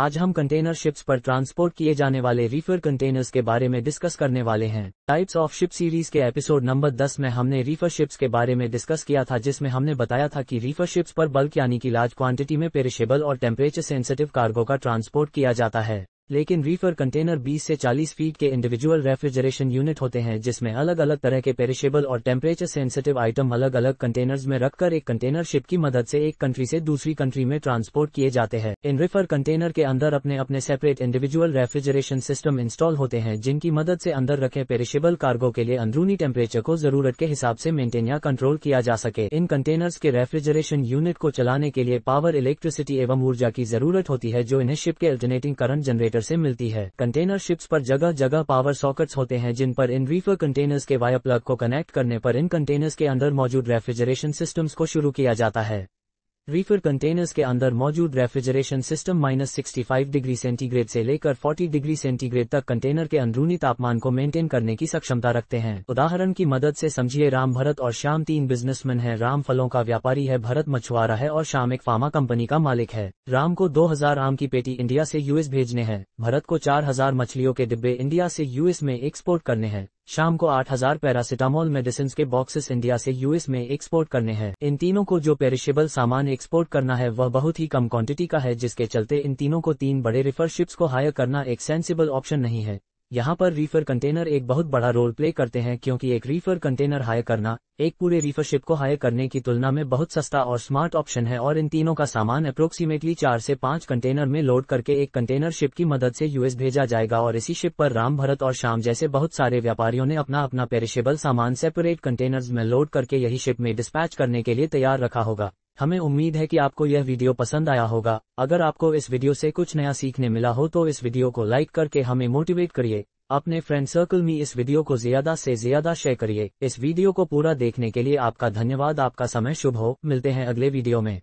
आज हम container ships पर ट्रांसपोर्ट किए जाने वाले रीफर कंटेनर्स के बारे में डिस्कस करने वाले हैं टाइप्स ऑफ शिप सीरीज के एपिसोड नंबर 10 में हमने रीफर शिप्स के बारे में डिस्कस किया था जिसमें हमने बताया था कि रीफर शिप्स पर बल्क यानी कि लार्ज क्वांटिटी में पेरिशेबल और टेम्परेचर सेंसिटिव कार्गो का ट्रांसपोर्ट किया जाता है लेकिन रीफर कंटेनर 20 से 40 फीट के इंडिविजुअल रेफ्रिजरेशन यूनिट होते हैं जिसमें अलग अलग तरह के पेरिशेबल और टेम्परेचर सेंसिटिव आइटम अलग अलग कंटेनर्स में रखकर एक कंटेनर शिप की मदद से एक कंट्री से दूसरी कंट्री में ट्रांसपोर्ट किए जाते हैं इन रिफर कंटेनर के अंदर अपने अपने separate individual refrigeration system install होते हैं जिनकी मदद से अंदर रखे पेरिशेबल कार्गो के लिए अंदरूनी टेम्परेचर को जरूरत के हिसाब से मेंटेन या कंट्रोल किया जा सके इन कंटेनर्स के रेफ्रिजरेशन यूनिट को चलाने के लिए पावर इलेक्ट्रिसिटी एवं ऊर्जा की जरूरत होती है जो इन्हें शिप के अल्टरनेटिंग करंट जनरेटर से मिलती है कंटेनर शिप्स पर जगह जगह पावर सॉकेट्स होते हैं जिन पर इन रीफर कंटेनर्स के वायर प्लग को कनेक्ट करने पर इन कंटेनर्स के अंदर मौजूद रेफ्रिजरेशन सिस्टम्स को शुरू किया जाता है रीफर कंटेनर्स के अंदर मौजूद refrigeration system minus five degree centigrade से लेकर 40 डिग्री सेंटीग्रेड तक कंटेनर के अंदरूनी तापमान को मेंटेन करने की सक्षमता रखते हैं उदाहरण की मदद से समझिए राम भरत और श्याम तीन बिजनेसमैन हैं राम फलों का व्यापारी है भरत मछुआरा है और श्याम एक फार्मा कंपनी का मालिक है राम को दो आम की पेटी इंडिया ऐसी यूएस भेजने हैं भरत को चार मछलियों के डिब्बे इंडिया ऐसी यूएस में एक्सपोर्ट करने हैं शाम को 8000 पैरासिटामोल मेडिसिन के बॉक्सेस इंडिया से यूएस में एक्सपोर्ट करने हैं इन तीनों को जो पेरिशेबल सामान एक्सपोर्ट करना है वह बहुत ही कम क्वांटिटी का है जिसके चलते इन तीनों को तीन बड़े रिफरशिप्स को हायर करना एक सेंसिबल ऑप्शन नहीं है यहाँ पर रीफर कंटेनर एक बहुत बड़ा रोल प्ले करते हैं क्योंकि एक रीफर कंटेनर हायर करना एक पूरे रीफर शिप को हायर करने की तुलना में बहुत सस्ता और स्मार्ट ऑप्शन है और इन तीनों का सामान अप्रोक्सीमेटली चार से पांच कंटेनर में लोड करके एक कंटेनर शिप की मदद से यूएस भेजा जाएगा और इसी शिप पर राम भरत और शाम जैसे बहुत सारे व्यापारियों ने अपना अपना पेरिशेबल सामान सेपरेट कंटेनर में लोड करके यही शिप में डिस्पैच करने के लिए तैयार रखा होगा हमें उम्मीद है कि आपको यह वीडियो पसंद आया होगा अगर आपको इस वीडियो से कुछ नया सीखने मिला हो तो इस वीडियो को लाइक करके हमें मोटिवेट करिए अपने फ्रेंड सर्कल में इस वीडियो को ज्यादा से ज्यादा शेयर करिए इस वीडियो को पूरा देखने के लिए आपका धन्यवाद आपका समय शुभ हो मिलते हैं अगले वीडियो में